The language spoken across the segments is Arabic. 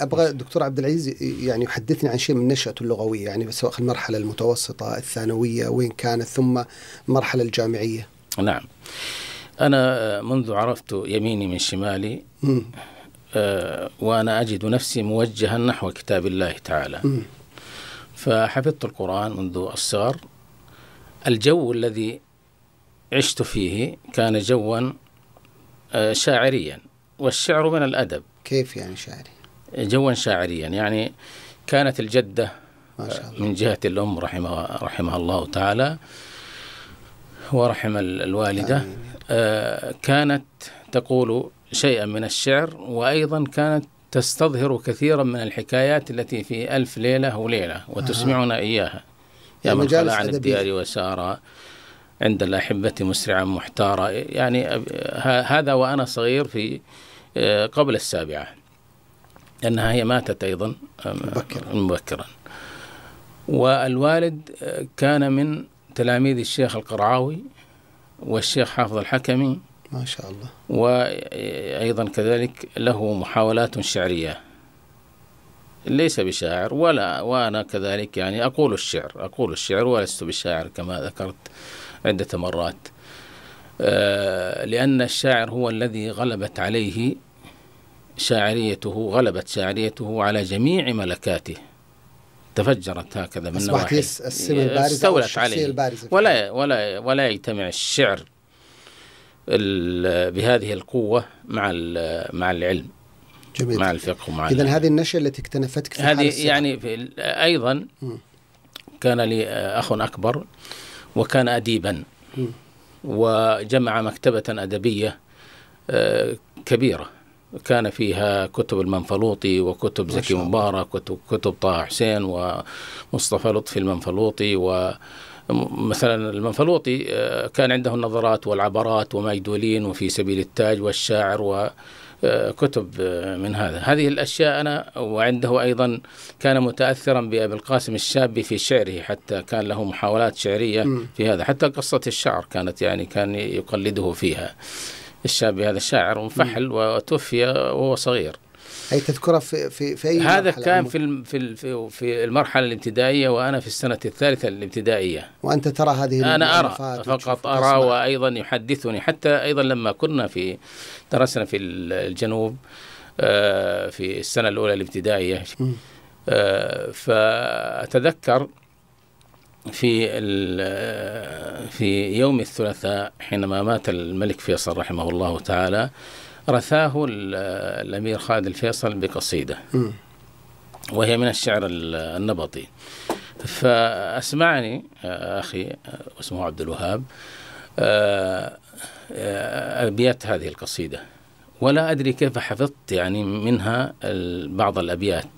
ابغى الدكتور عبد العزيز يعني يحدثني عن شيء من نشاته اللغويه يعني سواء المرحله المتوسطه الثانويه وين كانت ثم المرحله الجامعيه نعم انا منذ عرفت يميني من شمالي م. آه، وانا اجد نفسي موجها نحو كتاب الله تعالى م. فحفظت القران منذ الصغر الجو الذي عشت فيه كان جوا آه، شاعريا والشعر من الادب كيف يعني شاعري جوا شاعريا يعني كانت الجدة ما شاء الله. من جهة الأم رحمها, رحمها الله تعالى ورحم الوالدة آه، كانت تقول شيئا من الشعر وأيضا كانت تستظهر كثيرا من الحكايات التي في ألف ليلة وليلة وتسمعنا آه. إياها يا يعني من خلع عن الديار وسارة عند الأحبة مسرعا محتارا يعني هذا وأنا صغير في آه، قبل السابعة لأنها هي ماتت أيضا مبكرا مبكرا والوالد أه، كان من تلاميذ الشيخ القرعاوي والشيخ حافظ الحكمي ما شاء الله وأيضا كذلك له محاولات شعرية ليس بشاعر ولا وأنا كذلك يعني أقول الشعر أقول الشعر ولست بشاعر كما ذكرت عدة مرات أه، لأن الشاعر هو الذي غلبت عليه شاعريته غلبت شاعريته على جميع ملكاته تفجرت هكذا من أصبحت نواحي إيه، استولت عليه ولا ولا ولا يجتمع الشعر بهذه القوة مع مع العلم جميل. مع الفقه ومع إذا هذه النشأة التي اكتنفتك في هذه يعني في أيضا م. كان لي أخ أكبر وكان أديبا م. وجمع مكتبة أدبية آه، كبيرة كان فيها كتب المنفلوطي وكتب زكي مبارك وكتب طه حسين ومصطفى لطفي المنفلوطي و مثلا المنفلوطي آه، كان عنده النظرات والعبرات ومايدولين وفي سبيل التاج والشاعر و آه، كتب آه، من هذا هذه الأشياء أنا وعنده أيضا كان متأثرا بأبي القاسم الشابي في شعره حتى كان له محاولات شعرية في هذا حتى قصة الشعر كانت يعني كان يقلده فيها الشاب هذا الشاعر ومفحل وتوفي وهو صغير أي تذكره في في في أي هذا كان في في في المرحلة الابتدائية وأنا في السنة الثالثة الابتدائية وأنت ترى هذه أنا أرى فقط أرى وأيضا يحدثني حتى أيضا لما كنا في درسنا في الجنوب آه، في السنة الأولى الابتدائية آه، فأتذكر في في يوم الثلاثاء حينما مات الملك فيصل رحمه الله تعالى رثاه الامير خالد الفيصل بقصيده وهي من الشعر النبطي فاسمعني اخي اسمه عبد الوهاب ابيات هذه القصيده ولا ادري كيف حفظت يعني منها بعض الابيات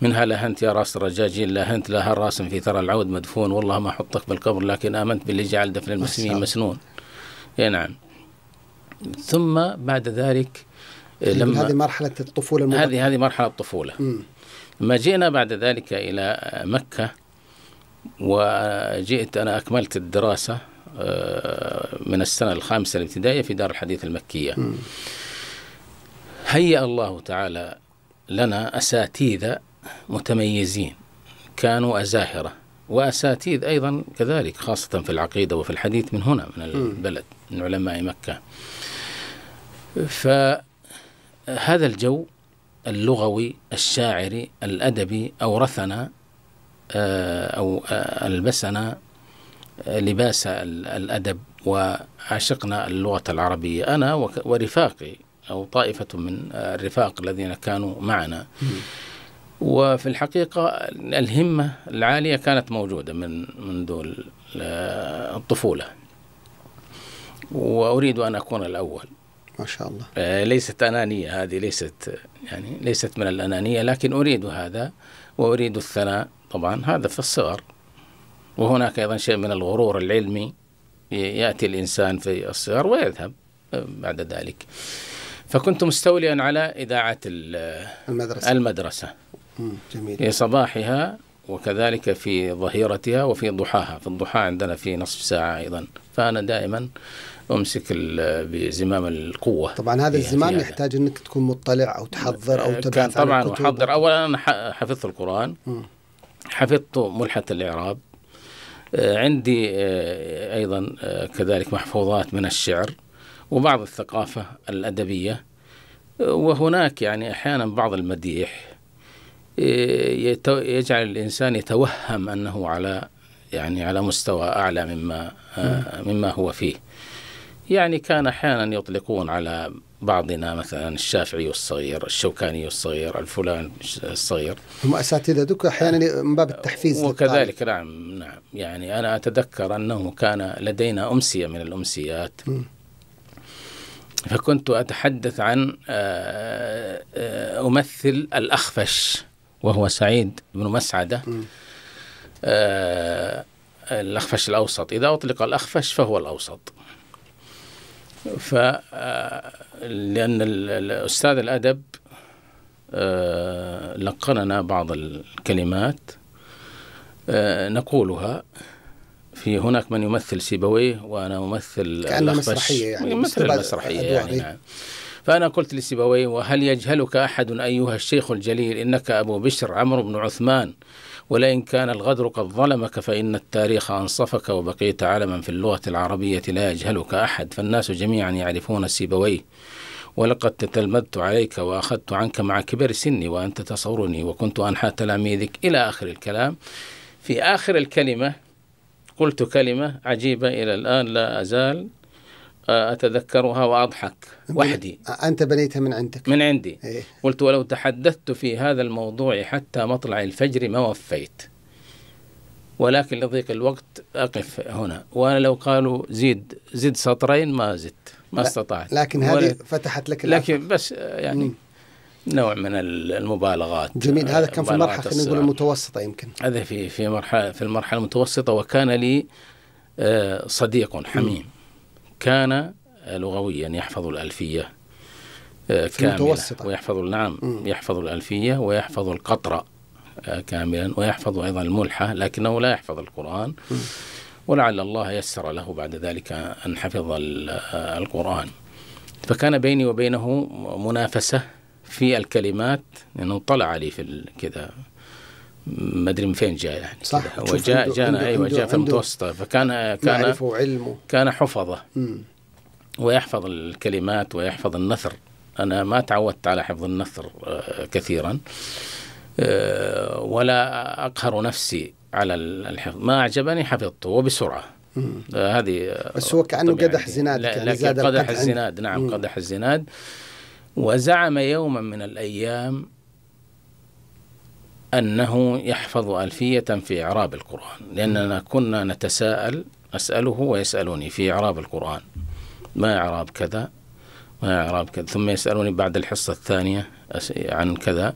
منها لهنت يا راس الرجاجيل لهنت لها راس في ثرى العود مدفون والله ما حطك بالقبر لكن آمنت باللي جعل دفن المسلمين مسنون اي نعم ثم بعد ذلك لما هذه مرحلة الطفولة المبكرة. هذه هذه مرحلة الطفولة لما جئنا بعد ذلك إلى مكة وجئت أنا أكملت الدراسة آه، من السنة الخامسة الابتدائية في دار الحديث المكية هيأ الله تعالى لنا أساتذة متميزين كانوا أزاهرة وأساتيذ أيضا كذلك خاصة في العقيدة وفي الحديث من هنا من البلد من علماء مكة فهذا الجو اللغوي الشاعري الأدبي أورثنا آه، أو آه، ألبسنا آه، لباس الأدب وعشقنا اللغة العربية أنا ورفاقي أو طائفة من الرفاق الذين كانوا معنا وفي الحقيقة الهمة العالية كانت موجودة من منذ الطفولة وأريد أن أكون الأول ما شاء الله آه، ليست أنانية هذه ليست يعني ليست من الأنانية لكن أريد هذا وأريد الثناء طبعا هذا في الصغر وهناك أيضا شيء من الغرور العلمي يأتي الإنسان في الصغر ويذهب آه، بعد ذلك فكنت مستوليا على إذاعة المدرسة, المدرسة. جميل. في صباحها وكذلك في ظهيرتها وفي ضحاها في الضحى عندنا في نصف ساعة أيضا فأنا دائما أمسك بزمام القوة طبعا هذا الزمام يحتاج أنك تكون مطلع أو تحضر أو تبحث طبعا أحضر أولا أنا حفظت القرآن حفظت ملحة الإعراب آه، عندي آه، أيضا آه، كذلك محفوظات من الشعر وبعض الثقافة الأدبية وهناك يعني أحيانا بعض المديح يجعل الإنسان يتوهم أنه على يعني على مستوى أعلى مما مما هو فيه يعني كان أحيانا يطلقون على بعضنا مثلا الشافعي الصغير الشوكاني الصغير الفلان الصغير هم أساتذتك أحيانا من باب التحفيز وكذلك نعم نعم يعني أنا أتذكر أنه كان لدينا أمسية من الأمسيات م. فكنت أتحدث عن آه، آه، أمثل الأخفش وهو سعيد بن مسعدة آه الأخفش الأوسط إذا أطلق الأخفش فهو الأوسط ف آه، لأن الأستاذ الأدب آه لقننا بعض الكلمات آه، نقولها في هناك من يمثل سيبويه وأنا أمثل كأنه مسرحية يعني مثل المسرحية يعني نعم فأنا قلت لسيبويه وهل يجهلك أحد أيها الشيخ الجليل إنك أبو بشر عمرو بن عثمان ولئن كان الغدر قد ظلمك فإن التاريخ أنصفك وبقيت علما في اللغة العربية لا يجهلك أحد فالناس جميعا يعرفون السيبويه ولقد تتلمذت عليك وأخذت عنك مع كبر سني وأنت تصورني وكنت أنحى تلاميذك إلى آخر الكلام في آخر الكلمة قلت كلمة عجيبة إلى الآن لا أزال أتذكرها وأضحك وحدي أنت بنيتها من عندك من عندي إيه؟ قلت ولو تحدثت في هذا الموضوع حتى مطلع الفجر ما وفيت ولكن لضيق الوقت أقف هنا وأنا لو قالوا زيد زد سطرين ما زدت ما استطعت لكن هذه فتحت لك لكن بس آه، يعني مم. نوع من المبالغات جميل هذا كان في المرحله خلينا نقول المتوسطه يمكن هذا في في مرحله في المرحله المتوسطه وكان لي آه، صديق حميم كان لغويا يحفظ الألفية آه، كاملة ويحفظ نعم يحفظ الألفية ويحفظ القطرة آه، كاملا ويحفظ أيضا الملحة لكنه لا يحفظ القرآن ولعل الله يسر له بعد ذلك أن حفظ آه، القرآن فكان بيني وبينه منافسة في الكلمات لأنه يعني طلع لي في كذا ما ادري من فين جاء يعني صح هو جاء جانا ايوه جاء في المتوسطه فكان كان وعلمه كان حفظه مم. ويحفظ الكلمات ويحفظ النثر انا ما تعودت على حفظ النثر آه، كثيرا آه، ولا اقهر نفسي على الحفظ ما اعجبني حفظته وبسرعه آه، هذه بس هو كانه قدح زناد يعني قدح الزناد نعم مم. قدح الزناد وزعم يوما من الايام أنه يحفظ ألفية في إعراب القرآن لأننا كنا نتساءل أسأله ويسألني في إعراب القرآن ما إعراب كذا ما إعراب كذا ثم يسألوني بعد الحصة الثانية عن كذا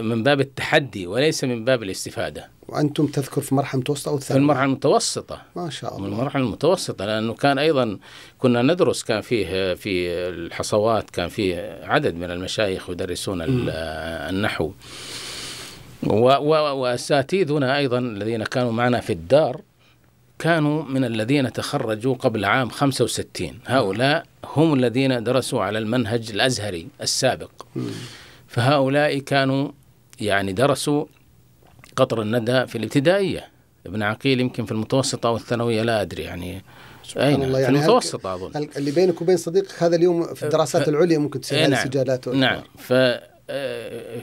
من باب التحدي وليس من باب الاستفادة وأنتم تذكر في المرحلة المتوسطة أو الثانوية؟ في المرحلة المتوسطة ما شاء الله من المرحلة المتوسطة لأنه كان أيضا كنا ندرس كان فيه في الحصوات كان فيه عدد من المشايخ يدرسون النحو وأساتيذنا أيضا الذين كانوا معنا في الدار كانوا من الذين تخرجوا قبل عام 65 هؤلاء هم الذين درسوا على المنهج الأزهري السابق فهؤلاء كانوا يعني درسوا قطر الندى في الابتدائية ابن عقيل يمكن في المتوسطة والثانوية لا أدري يعني سبحان الله يعني في المتوسطة أظن اللي بينك وبين صديقك هذا اليوم في الدراسات العليا ممكن تسجل نعم سجالاته نعم ف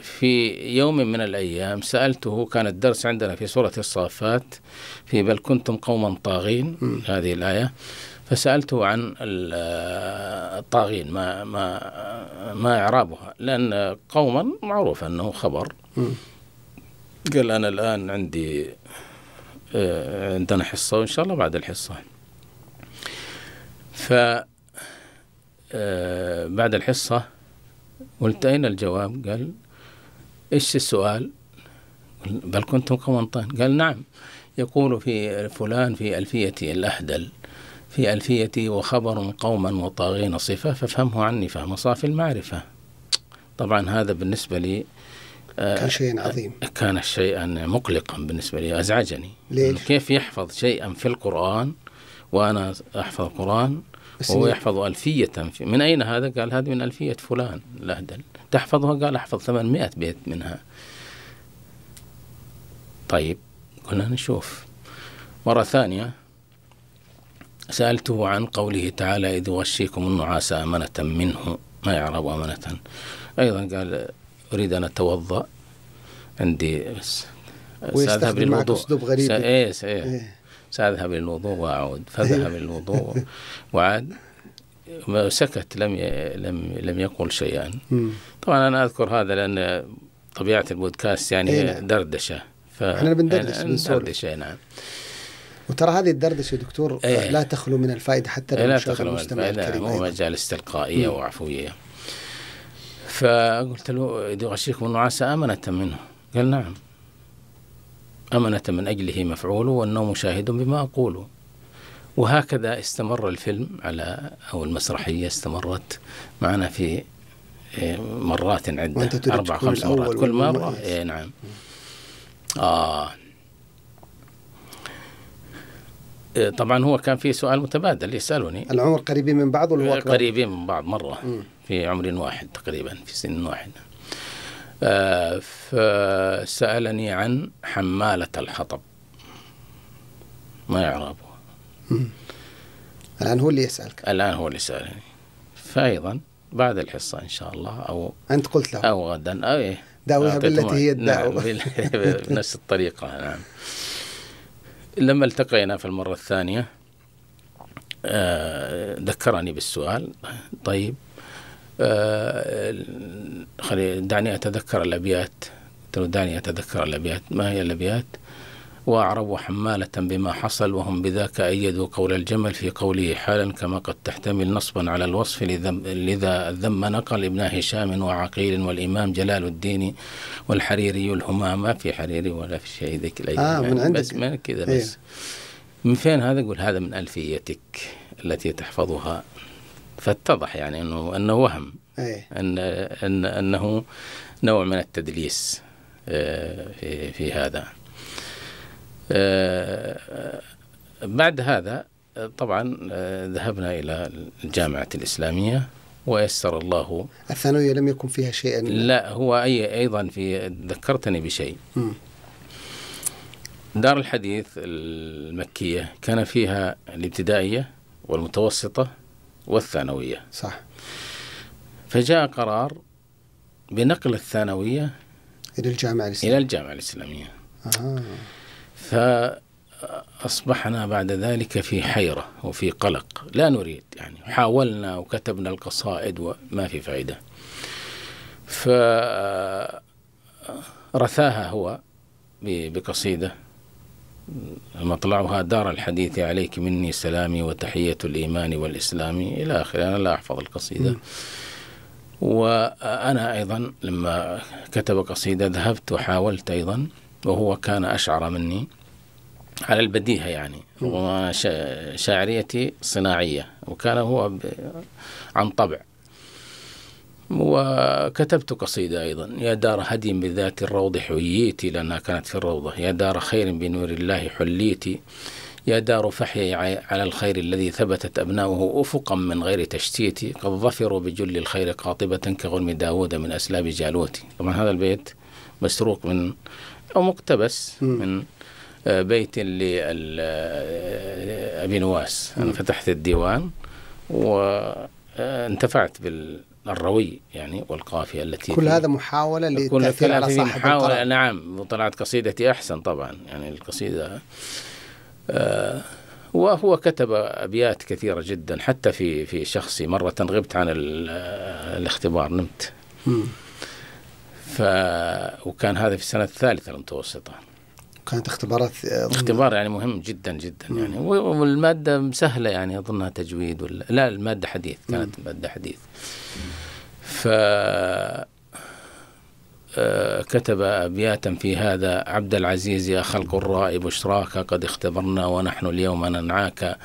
في يوم من الأيام سألته كان الدرس عندنا في سورة الصافات في بل كنتم قوما طاغين هذه الآية فسألته عن الطاغين ما ما ما إعرابها لأن قوما معروف أنه خبر قال أنا الآن عندي عندنا حصة وإن شاء الله بعد الحصة ف بعد الحصة أين الجواب قال ايش السؤال بل كنتم كمنطان قال نعم يقول في فلان في ألفيتي الأحدل في ألفيتي وخبر قوما وطاغين صفة ففهمه عني فهم صافي المعرفة طبعا هذا بالنسبة لي آه، كان شيء عظيم كان شيئا مقلقا بالنسبة لي أزعجني ليش؟ كيف يحفظ شيئا في القرآن وأنا أحفظ القرآن هو يحفظ ألفية في من أين هذا؟ قال هذه من ألفية فلان الأهدل تحفظها قال أحفظ 800 بيت منها طيب قلنا نشوف مرة ثانية سألته عن قوله تعالى إذ يغشيكم النعاس أمنة منه ما يعرب أمنة أيضا قال أريد أن أتوضأ عندي بس ويستخدم معك أسلوب غريب إيه إيه سأذهب للوضوء وأعود فذهب للوضوء وعاد سكت لم لم لم يقل شيئا طبعا أنا أذكر هذا لأن طبيعة البودكاست يعني إيه، نعم. دردشة ف... احنا بندردش إيه، بندردش نعم وترى هذه الدردشه دكتور إيه. لا تخلو من الفائده حتى لو لا تخلو من الفائده الكريم مو مجالس تلقائيه مم. وعفويه فقلت له يغشيكم انه عسى امنه منه قال نعم أمنة من أجله مفعول والنوم شاهد بما أقول وهكذا استمر الفيلم على أو المسرحية استمرت معنا في إيه، مرات عدة أربع خمس مرات كل مرة إيه نعم آه إيه، طبعا هو كان في سؤال متبادل يسالوني العمر قريبين من بعض ولا إيه، قريبين من بعض مره في عمر واحد تقريبا في سن واحد فسألني عن حمالة الحطب ما يعرفها الآن هو اللي يسألك الآن هو اللي سألني فأيضا بعد الحصة إن شاء الله أو أنت قلت له أو غدا أو إيه داويها بالتي هي نعم، الدعوة نعم بنفس الطريقة نعم لما التقينا في المرة الثانية آه، ذكرني بالسؤال طيب آه، خلي دعني أتذكر الأبيات دعني أتذكر الأبيات ما هي الأبيات وأعربوا حمالة بما حصل وهم بذاك أيدوا قول الجمل في قوله حالا كما قد تحتمل نصبا على الوصف لذا الذم نقل ابن هشام وعقيل والإمام جلال الدين والحريري الهما ما في حريري ولا في شيء ذيك آه من عندك بس من كذا إيه. بس من فين هذا؟ يقول هذا من ألفيتك التي تحفظها فاتضح يعني انه انه وهم إيه. ان ان انه نوع من التدليس آه، في في هذا آه، بعد هذا طبعا آه، ذهبنا الى الجامعه الاسلاميه ويسر الله الثانويه لم يكن فيها شيئا لا هو اي ايضا في ذكرتني بشيء دار الحديث المكيه كان فيها الابتدائيه والمتوسطه والثانوية صح فجاء قرار بنقل الثانوية إلى الجامعة الإسلامية إلى الجامعة الإسلامية آه. فأصبحنا بعد ذلك في حيرة وفي قلق لا نريد يعني حاولنا وكتبنا القصائد وما في فائدة فرثاها هو بقصيدة مطلعها دار الحديث عليك مني سلامي وتحية الإيمان والإسلام إلى آخره أنا لا أحفظ القصيدة وأنا أيضا لما كتب قصيدة ذهبت وحاولت أيضا وهو كان أشعر مني على البديهة يعني وشاعريتي صناعية وكان هو عن طبع وكتبت قصيدة أيضا يا دار هدي بذات الروض حييتي لأنها كانت في الروضة يا دار خير بنور الله حليتي يا دار فحي على الخير الذي ثبتت أبناؤه أفقا من غير تشتيت قد ظفروا بجل الخير قاطبة كغلم داود من أسلاب جالوت طبعا هذا البيت مسروق من أو مقتبس من آه، بيت لأبي آه، نواس أنا فتحت الديوان وانتفعت آه، بال الروي يعني والقافية التي كل هذا محاولة للتأثير على صاحب محاولة نعم طلعت قصيدتي أحسن طبعا يعني القصيدة آه وهو كتب أبيات كثيرة جدا حتى في في شخصي مرة غبت عن آه، الاختبار نمت ف وكان هذا في السنة الثالثة المتوسطة كانت اختبارات آه، اختبار يعني مهم جدا جدا مم. يعني والماده سهلة يعني اظنها تجويد ولا لا الماده حديث كانت مم. ماده حديث ف آه، كتب أبياتا في هذا عبد العزيز يا خلق الراء بشراك قد اختبرنا ونحن اليوم ننعاك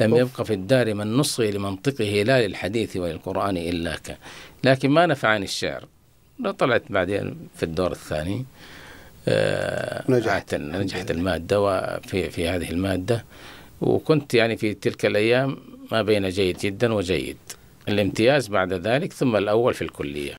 لم يبق في الدار من نصغي لمنطقه لا للحديث وللقرآن إلاك لكن ما نفعني الشعر طلعت بعدين في الدور الثاني آه، نجحت نجحت المادة وفي في هذه المادة وكنت يعني في تلك الأيام ما بين جيد جدا وجيد الامتياز بعد ذلك ثم الأول في الكلية